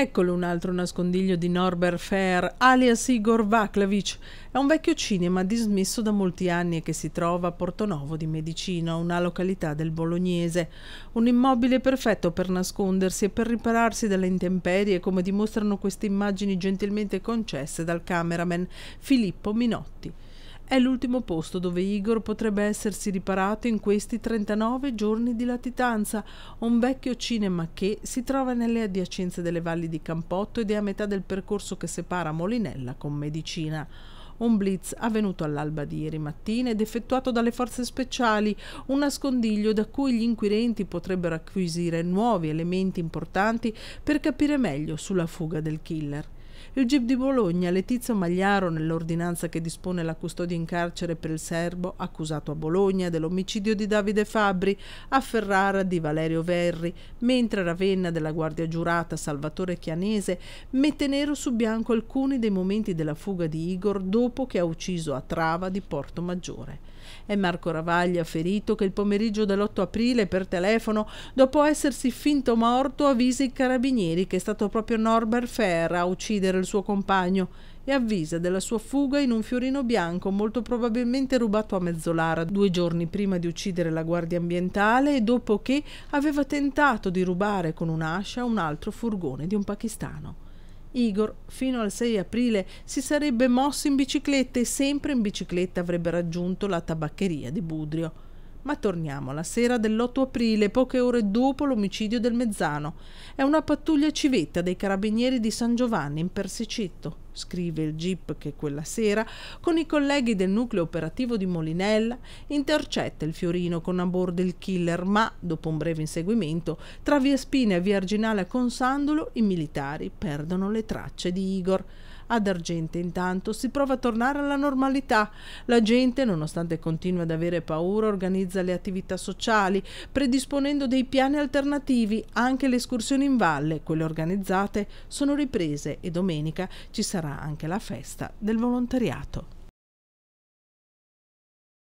Eccolo un altro nascondiglio di Norbert Fair, alias Igor Vaklavich. È un vecchio cinema dismesso da molti anni e che si trova a Portonovo di Medicino, una località del Bolognese. Un immobile perfetto per nascondersi e per ripararsi dalle intemperie, come dimostrano queste immagini gentilmente concesse dal cameraman Filippo Minotti. È l'ultimo posto dove Igor potrebbe essersi riparato in questi 39 giorni di latitanza, un vecchio cinema che si trova nelle adiacenze delle valli di Campotto ed è a metà del percorso che separa Molinella con Medicina un blitz avvenuto all'alba di ieri mattina ed effettuato dalle forze speciali, un nascondiglio da cui gli inquirenti potrebbero acquisire nuovi elementi importanti per capire meglio sulla fuga del killer. Il GIP di Bologna, Letizia Magliaro, nell'ordinanza che dispone la custodia in carcere per il serbo accusato a Bologna dell'omicidio di Davide Fabri, a Ferrara di Valerio Verri, mentre Ravenna della Guardia Giurata Salvatore Chianese mette nero su bianco alcuni dei momenti della fuga di Igor dopo che ha ucciso a Trava di Porto Maggiore. È Marco Ravaglia ferito che il pomeriggio dell'8 aprile per telefono, dopo essersi finto morto, avvisa i carabinieri che è stato proprio Norbert Ferra a uccidere uccidere il suo compagno e avvisa della sua fuga in un fiorino bianco molto probabilmente rubato a Mezzolara due giorni prima di uccidere la guardia ambientale e dopo che aveva tentato di rubare con un'ascia un altro furgone di un pakistano. Igor, fino al 6 aprile, si sarebbe mosso in bicicletta e sempre in bicicletta avrebbe raggiunto la tabaccheria di Budrio. Ma torniamo alla sera dell'8 aprile, poche ore dopo l'omicidio del Mezzano. È una pattuglia civetta dei carabinieri di San Giovanni in Persicitto scrive il GIP che quella sera, con i colleghi del nucleo operativo di Molinella, intercetta il Fiorino con a bordo il killer, ma, dopo un breve inseguimento, tra via Spina e via Arginale a Consandolo, i militari perdono le tracce di Igor. Ad Argente intanto si prova a tornare alla normalità. La gente, nonostante continui ad avere paura, organizza le attività sociali, predisponendo dei piani alternativi. Anche le escursioni in valle, quelle organizzate, sono riprese e domenica ci sarà sarà anche la festa del volontariato.